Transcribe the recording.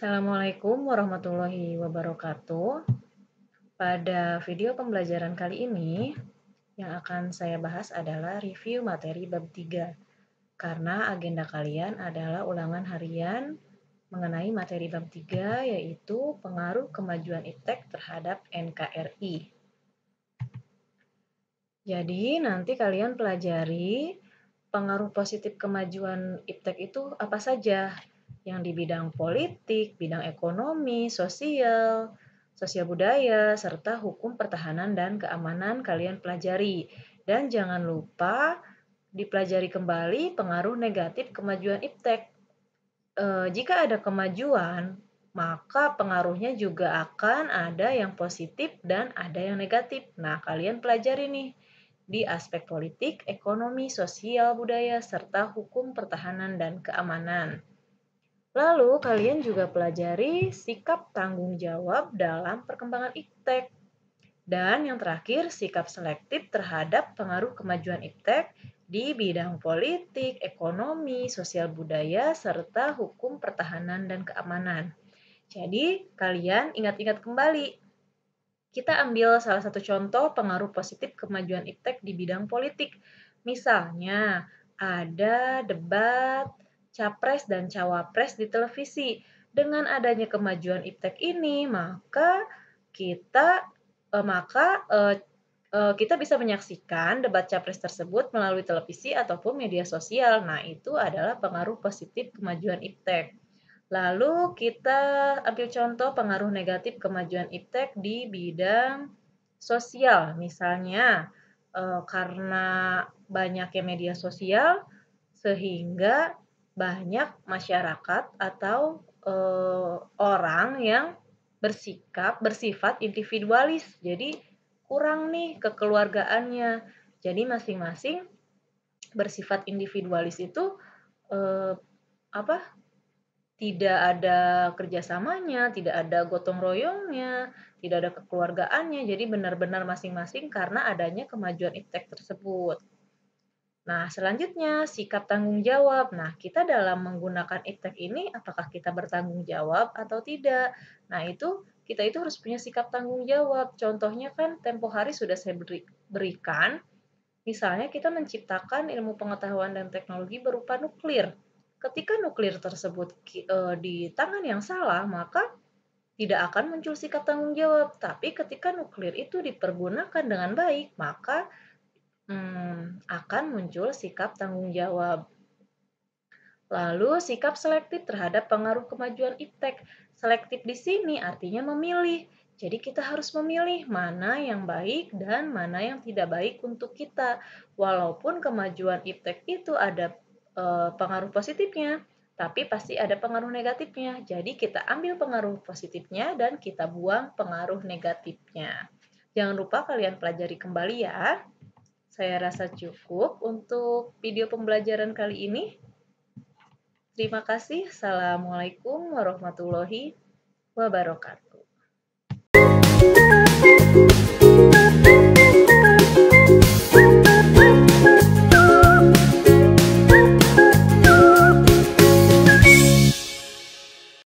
Assalamualaikum warahmatullahi wabarakatuh. Pada video pembelajaran kali ini, yang akan saya bahas adalah review materi bab 3. Karena agenda kalian adalah ulangan harian mengenai materi bab 3 yaitu pengaruh kemajuan IPTEK terhadap NKRI. Jadi nanti kalian pelajari pengaruh positif kemajuan IPTEK itu apa saja yang di bidang politik, bidang ekonomi, sosial, sosial budaya, serta hukum pertahanan dan keamanan kalian pelajari. Dan jangan lupa dipelajari kembali pengaruh negatif kemajuan iptek. E, jika ada kemajuan, maka pengaruhnya juga akan ada yang positif dan ada yang negatif. Nah, kalian pelajari nih di aspek politik, ekonomi, sosial, budaya, serta hukum pertahanan dan keamanan. Lalu, kalian juga pelajari sikap tanggung jawab dalam perkembangan iptek. Dan yang terakhir, sikap selektif terhadap pengaruh kemajuan iptek di bidang politik, ekonomi, sosial budaya, serta hukum pertahanan dan keamanan. Jadi, kalian ingat-ingat kembali. Kita ambil salah satu contoh pengaruh positif kemajuan iptek di bidang politik. Misalnya, ada debat capres dan cawapres di televisi. Dengan adanya kemajuan iptek ini, maka kita eh, maka eh, eh, kita bisa menyaksikan debat capres tersebut melalui televisi ataupun media sosial. Nah, itu adalah pengaruh positif kemajuan iptek. Lalu kita ambil contoh pengaruh negatif kemajuan iptek di bidang sosial, misalnya eh, karena banyaknya media sosial sehingga banyak masyarakat atau e, orang yang bersikap bersifat individualis. Jadi kurang nih kekeluargaannya. Jadi masing-masing bersifat individualis itu eh, apa? Tidak ada kerjasamanya, tidak ada gotong royongnya, tidak ada kekeluargaannya. Jadi benar-benar masing-masing karena adanya kemajuan iptek tersebut. Nah, selanjutnya sikap tanggung jawab. Nah, kita dalam menggunakan iptek ini apakah kita bertanggung jawab atau tidak? Nah, itu kita itu harus punya sikap tanggung jawab. Contohnya kan tempo hari sudah saya berikan, misalnya kita menciptakan ilmu pengetahuan dan teknologi berupa nuklir. Ketika nuklir tersebut e, di tangan yang salah, maka tidak akan muncul sikap tanggung jawab. Tapi ketika nuklir itu dipergunakan dengan baik, maka hmm, akan muncul sikap tanggung jawab. Lalu sikap selektif terhadap pengaruh kemajuan iptek. Selektif di sini artinya memilih. Jadi kita harus memilih mana yang baik dan mana yang tidak baik untuk kita. Walaupun kemajuan iptek itu ada e, pengaruh positifnya, tapi pasti ada pengaruh negatifnya. Jadi kita ambil pengaruh positifnya dan kita buang pengaruh negatifnya. Jangan lupa kalian pelajari kembali ya saya rasa cukup untuk video pembelajaran kali ini. Terima kasih. Assalamualaikum warahmatullahi wabarakatuh.